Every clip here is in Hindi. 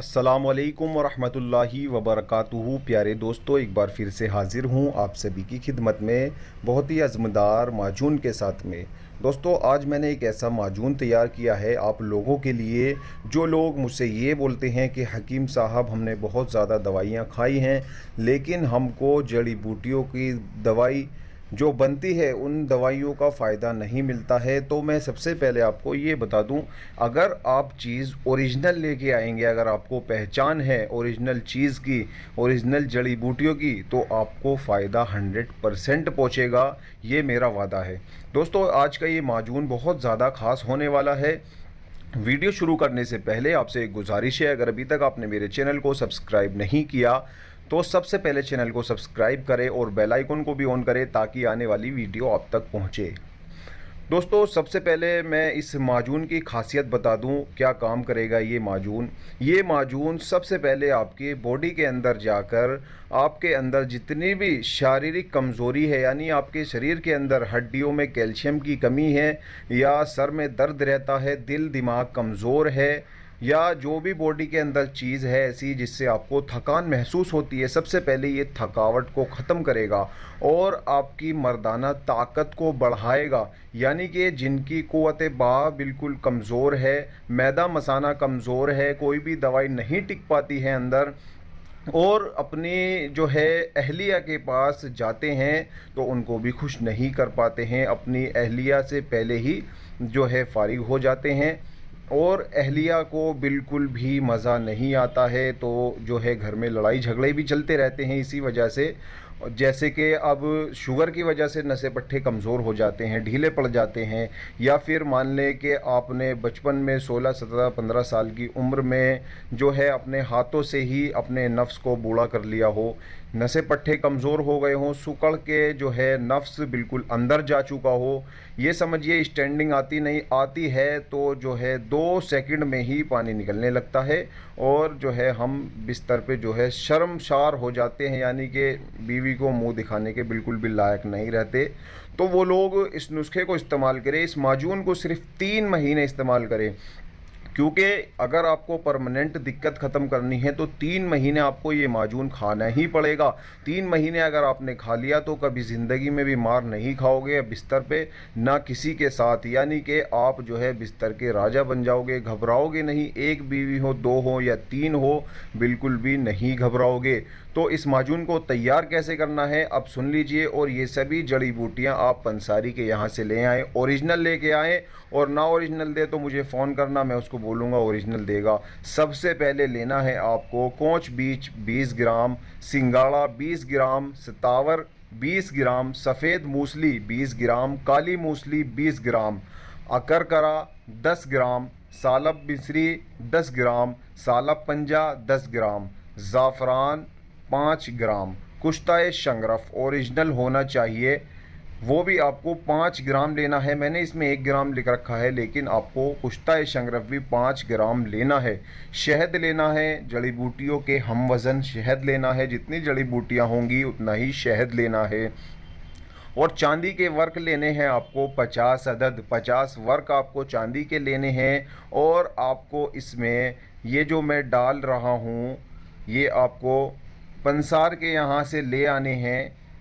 असलकम वरहि वबरक प्यारे दोस्तों एक बार फिर से हाज़िर हूँ आप सभी की खिदमत में बहुत ही अजमदार माजून के साथ में दोस्तों आज मैंने एक ऐसा माजून तैयार किया है आप लोगों के लिए जो लोग मुझसे ये बोलते हैं कि हकीम साहब हमने बहुत ज़्यादा दवाइयाँ खाई हैं लेकिन हमको जड़ी बूटियों की दवाई जो बनती है उन दवाइयों का फ़ायदा नहीं मिलता है तो मैं सबसे पहले आपको ये बता दूं अगर आप चीज़ ओरिजिनल लेके आएंगे अगर आपको पहचान है ओरिजिनल चीज़ की ओरिजिनल जड़ी बूटियों की तो आपको फ़ायदा 100 परसेंट पहुँचेगा ये मेरा वादा है दोस्तों आज का ये माजून बहुत ज़्यादा ख़ास होने वाला है वीडियो शुरू करने से पहले आपसे एक गुजारिश है अगर अभी तक आपने मेरे चैनल को सब्सक्राइब नहीं किया तो सबसे पहले चैनल को सब्सक्राइब करें और बेल आइकन को भी ऑन करें ताकि आने वाली वीडियो आप तक पहुंचे दोस्तों सबसे पहले मैं इस माजून की खासियत बता दूं क्या काम करेगा ये माजून ये माजून सबसे पहले आपके बॉडी के अंदर जाकर आपके अंदर जितनी भी शारीरिक कमज़ोरी है यानी आपके शरीर के अंदर हड्डियों में कैल्शियम की कमी है या सर में दर्द रहता है दिल दिमाग कमज़ोर है या जो भी बॉडी के अंदर चीज़ है ऐसी जिससे आपको थकान महसूस होती है सबसे पहले ये थकावट को ख़त्म करेगा और आपकी मर्दाना ताकत को बढ़ाएगा यानी कि जिनकी क़वत बा बिल्कुल कमज़ोर है मैदा मसाना कमज़ोर है कोई भी दवाई नहीं टिक पाती है अंदर और अपने जो है अहलिया के पास जाते हैं तो उनको भी खुश नहीं कर पाते हैं अपनी अहलिया से पहले ही जो है फारिग हो जाते हैं और अहलिया को बिल्कुल भी मज़ा नहीं आता है तो जो है घर में लड़ाई झगड़े भी चलते रहते हैं इसी वजह से जैसे कि अब शुगर की वजह से नशे पट्टे कमज़ोर हो जाते हैं ढीले पड़ जाते हैं या फिर मान लें कि आपने बचपन में 16, 17, 15 साल की उम्र में जो है अपने हाथों से ही अपने नफ्स को बूढ़ा कर लिया हो नशे पट्टे कमज़ोर हो गए हों सुकड़ के जो है नफ्स बिल्कुल अंदर जा चुका हो ये समझिए स्टैंडिंग आती नहीं आती है तो जो है दो सेकंड में ही पानी निकलने लगता है और जो है हम बिस्तर पे जो है शर्मशार हो जाते हैं यानी कि बीवी बीवी को मुंह दिखाने के बिल्कुल भी लायक नहीं रहते तो वो लोग इस नुस्खे को इस्तेमाल करें इस माजून को सिर्फ तीन महीने इस्तेमाल करें क्योंकि अगर आपको परमानेंट दिक्कत ख़त्म करनी है तो तीन महीने आपको ये माजून खाना ही पड़ेगा तीन महीने अगर आपने खा लिया तो कभी ज़िंदगी में भी मार नहीं खाओगे बिस्तर पे ना किसी के साथ यानी कि आप जो है बिस्तर के राजा बन जाओगे घबराओगे नहीं एक बीवी हो दो हो या तीन हो बिल्कुल भी नहीं घबराओगे तो इस माजून को तैयार कैसे करना है आप सुन लीजिए और ये सभी जड़ी बूटियाँ आप पंसारी के यहाँ से ले आएँ औरिजिनल ले आएँ और ना औरिजिनल दे तो मुझे फ़ोन करना मैं उसको बोलूँगा ओरिजिनल देगा सबसे पहले लेना है आपको कोच बीच 20 ग्राम सिंगाड़ा 20 ग्राम सतावर 20 ग्राम सफ़ेद मूसली 20 ग्राम काली मूसली 20 ग्राम अकरकरा 10 ग्राम सालब बिसरी 10 ग्राम सालब पंजा 10 ग्राम ज़ाफ़रान 5 ग्राम कुश्ता शंगरफ ओरिजिनल होना चाहिए वो भी आपको पाँच ग्राम लेना है मैंने इसमें एक ग्राम लिख रखा है लेकिन आपको कुश्ता शंगरफ भी पाँच ग्राम लेना है शहद लेना है जड़ी बूटियों के हम वज़न शहद लेना है जितनी जड़ी बूटियाँ होंगी उतना ही शहद लेना है और चांदी के वर्क लेने हैं आपको पचास अदद पचास वर्क आपको चांदी के लेने हैं और आपको इसमें ये जो मैं डाल रहा हूँ ये आपको पंसार के यहाँ से ले आने हैं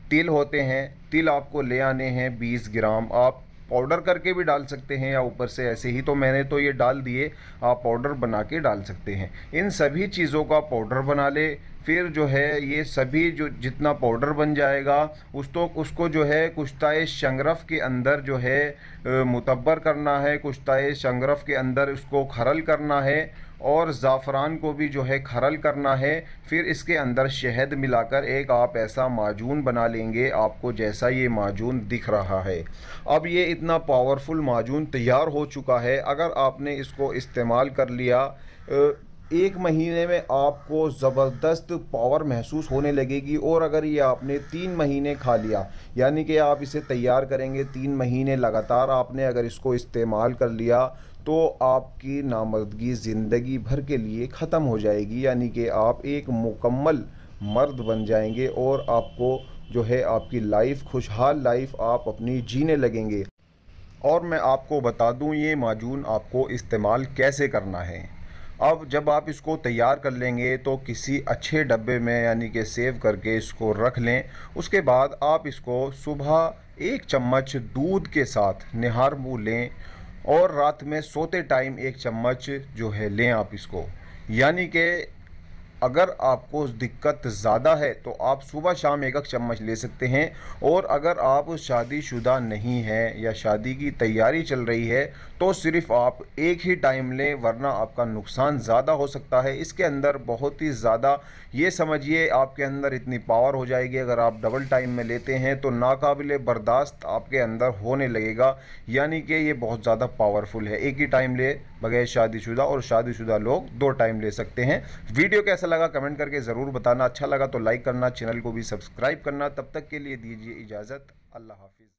तिल होते हैं तिल आपको ले आने हैं बीस ग्राम आप पाउडर करके भी डाल सकते हैं या ऊपर से ऐसे ही तो मैंने तो ये डाल दिए आप पाउडर बना के डाल सकते हैं इन सभी चीज़ों का पाउडर बना ले फिर जो है ये सभी जो जितना पाउडर बन जाएगा उस तो उसको जो है कुश्ताए शंगरफ के अंदर जो है मुतबर करना है कुश्ताए शंगरफ के अंदर उसको खरल करना है और ज़ाफ़रान को भी जो है खरल करना है फिर इसके अंदर शहद मिलाकर एक आप ऐसा माजून बना लेंगे आपको जैसा ये माजून दिख रहा है अब ये इतना पावरफुल माजून तैयार हो चुका है अगर आपने इसको इस्तेमाल कर लिया एक महीने में आपको ज़बरदस्त पावर महसूस होने लगेगी और अगर ये आपने तीन महीने खा लिया यानी कि आप इसे तैयार करेंगे तीन महीने लगातार आपने अगर इसको इस्तेमाल कर लिया तो आपकी नामर्दगी ज़िंदगी भर के लिए ख़त्म हो जाएगी यानी कि आप एक मुकम्मल मर्द बन जाएंगे और आपको जो है आपकी लाइफ खुशहाल लाइफ आप अपनी जीने लगेंगे और मैं आपको बता दूं ये माजून आपको इस्तेमाल कैसे करना है अब जब आप इसको तैयार कर लेंगे तो किसी अच्छे डब्बे में यानी कि सेव करके इसको रख लें उसके बाद आप इसको सुबह एक चम्मच दूध के साथ निहार मुँह लें और रात में सोते टाइम एक चम्मच जो है लें आप इसको यानी कि अगर आपको दिक्कत ज़्यादा है तो आप सुबह शाम एक एक चम्मच ले सकते हैं और अगर आप शादीशुदा नहीं हैं या शादी की तैयारी चल रही है तो सिर्फ आप एक ही टाइम लें वरना आपका नुकसान ज़्यादा हो सकता है इसके अंदर बहुत ही ज़्यादा ये समझिए आपके अंदर इतनी पावर हो जाएगी अगर आप डबल टाइम में लेते हैं तो नाकबिल बर्दाश्त आपके अंदर होने लगेगा यानी कि ये बहुत ज़्यादा पावरफुल है एक ही टाइम ले बगैर शादीशुदा और शादीशुदा लोग दो टाइम ले सकते हैं वीडियो कैसा लगा लगा कमेंट करके ज़रूर बताना अच्छा लगा तो लाइक करना चैनल को भी सब्सक्राइब करना तब तक के लिए दीजिए इजाज़त अल्लाह हाफिज़